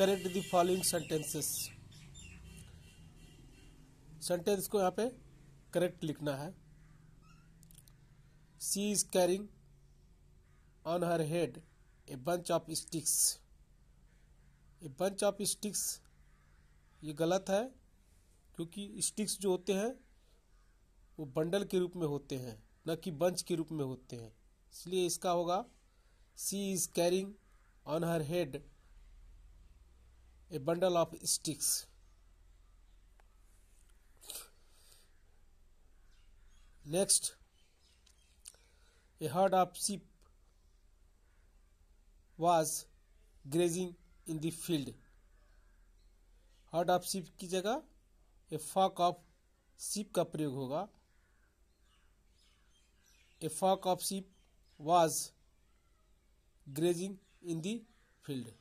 Correct the following sentences sentence को यहाँ पे करेक्ट लिखना है she is carrying on her head a bunch of sticks a bunch of sticks ये गलत है क्योंकि स्टिक्स जो होते हैं वो बंडल के रूप में होते हैं न कि बंच के रूप में होते हैं इसलिए इसका होगा she is carrying on her head a bundle of sticks. Next, a herd of sheep was grazing in the field. herd of sheep ki jagah a flock of sheep ka prayog hoga a flock of sheep was grazing in the field